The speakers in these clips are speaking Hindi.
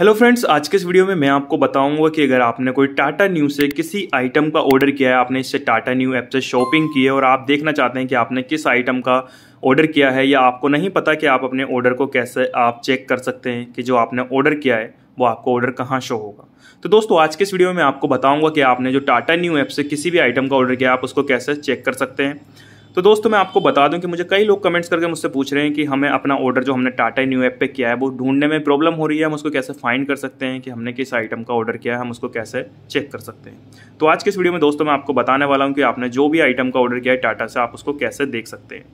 हेलो फ्रेंड्स आज के इस वीडियो में मैं आपको बताऊंगा कि अगर आपने कोई टाटा न्यू से किसी आइटम का ऑर्डर किया है आपने इससे टाटा न्यू ऐप से शॉपिंग की है और आप देखना चाहते हैं कि आपने किस आइटम का ऑर्डर किया है या आपको नहीं पता कि आप अपने ऑर्डर को कैसे आप चेक कर सकते हैं कि जो आपने ऑर्डर किया है वो आपको ऑर्डर कहाँ शो होगा तो दोस्तों आज के इस वीडियो में आपको बताऊँगा कि आपने जो टाटा न्यू ऐप से किसी भी आइटम का ऑर्डर किया आप उसको कैसे चेक कर सकते हैं तो दोस्तों मैं आपको बता दूं कि मुझे कई लोग कमेंट्स करके मुझसे पूछ रहे हैं कि हमें अपना ऑर्डर जो हमने टाटा न्यू ऐप पे किया है वो ढूंढने में प्रॉब्लम हो रही है हम उसको कैसे फाइंड कर सकते हैं कि हमने किस आइटम का ऑर्डर किया है हम उसको कैसे चेक कर सकते हैं तो आज के इस वीडियो में दोस्तों मैं आपको बताने वाला हूँ कि आपने जो भी आइटम का ऑर्डर किया है टाटा से आप उसको कैसे देख सकते हैं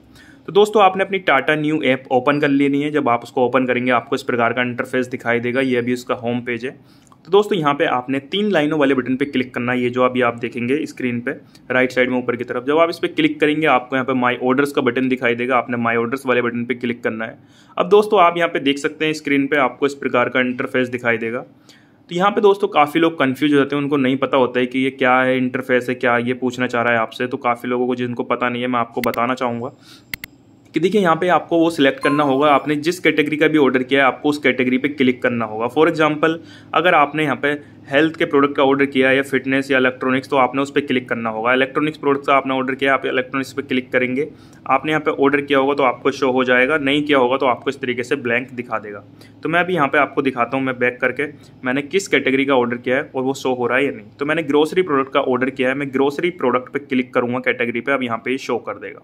तो दोस्तों आपने अपनी टाटा न्यू ऐप ओपन कर लेनी है जब आप उसको ओपन करेंगे आपको इस प्रकार का इंटरफेस दिखाई देगा यह भी उसका होम पेज है तो दोस्तों यहाँ पे आपने तीन लाइनों वाले बटन पे क्लिक करना है ये जो अभी आप देखेंगे स्क्रीन पे राइट साइड में ऊपर की तरफ जब आप इस पर क्लिक करेंगे आपको यहाँ पे माय ऑर्डर्स का बटन दिखाई देगा आपने माय ऑर्डर्स वाले बटन पे क्लिक करना है अब दोस्तों आप यहाँ पे देख सकते हैं स्क्रीन पर आपको इस प्रकार का इंटरफेस दिखाई देगा तो यहाँ पे दोस्तों काफ़ी लोग कन्फ्यूज हो जाते हैं उनको नहीं पता होता है कि ये क्या है इंटरफेस है क्या ये पूछना चाह रहा है आपसे तो काफ़ी लोगों को जिनको पता नहीं है मैं आपको बताना चाहूँगा कि देखिए यहाँ पे आपको वो सिलेक्ट करना होगा आपने जिस कैटेगरी का भी ऑर्डर किया है आपको उस कैटेगरी पे क्लिक करना होगा फॉर एग्जांपल अगर आपने यहाँ पे हेल्थ के प्रोडक्ट का ऑर्डर किया या फिटनेस या इलेक्ट्रॉनिक्स तो आपने उस पर क्लिक करना होगा इलेक्ट्रॉनिक्स प्रोडक्ट का आपने ऑर्डर किया आप इलेक्ट्रॉनिक्स पर क्लिक करेंगे आपने यहाँ पर ऑर्डर किया होगा तो आपको शो हो जाएगा नहीं किया होगा तो आपको इस तरीके से ब्लैंक दिखा देगा तो मैं अभी यहाँ पर आपको दिखाता हूँ मैं बैक करके मैंने किस कैटेगरी का ऑर्डर किया है और वो शो हो रहा है या नहीं तो मैंने ग्रोसरी प्रोडक्ट का ऑर्डर किया है मैं ग्रोसरी प्रोडक्ट पर क्लिक करूँगा कैटेगरी पर अब यहाँ पर शो कर देगा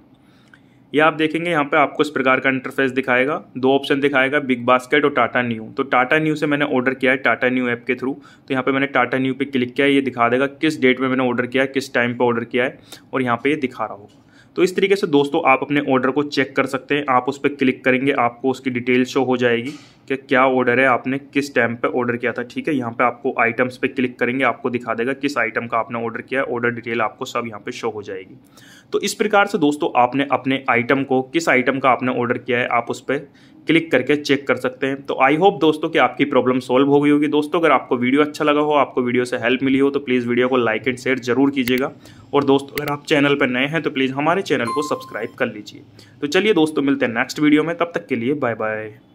ये आप देखेंगे यहाँ पे आपको इस प्रकार का इंटरफेस दिखाएगा दो ऑप्शन दिखाएगा बिग बास्केट और टाटा न्यू तो टाटा न्यू से मैंने ऑर्डर किया है टाटा न्यू ऐप के थ्रू तो यहाँ पे मैंने टाटा न्यू पे क्लिक किया है ये दिखा देगा किस डेट में मैंने ऑर्डर किया है किस टाइम पे ऑर्डर किया है और यहाँ पे ये दिखा रहा होगा तो इस तरीके से दोस्तों आप अपने ऑर्डर को चेक कर सकते हैं आप उस पर क्लिक करेंगे आपको उसकी डिटेल शो हो जाएगी कि क्या ऑर्डर है आपने किस टाइम पे ऑर्डर किया था ठीक है यहाँ पे आपको आइटम्स पे क्लिक करेंगे आपको दिखा देगा किस आइटम का आपने ऑर्डर किया है ऑर्डर डिटेल आपको सब यहाँ पे शो हो जाएगी तो इस प्रकार से दोस्तों आपने अपने आइटम को किस आइटम का आपने ऑर्डर किया है आप उस पर क्लिक करके चेक कर सकते हैं तो आई होप दोस्तों कि आपकी प्रॉब्लम सॉल्व हो गई होगी दोस्तों अगर आपको वीडियो अच्छा लगा हो आपको वीडियो से हेल्प मिली हो तो प्लीज़ वीडियो को लाइक एंड शेयर जरूर कीजिएगा और दोस्तों अगर आप चैनल पर नए हैं तो प्लीज़ हमारे चैनल को सब्सक्राइब कर लीजिए तो चलिए दोस्तों मिलते हैं नेक्स्ट वीडियो में तब तक के लिए बाय बाय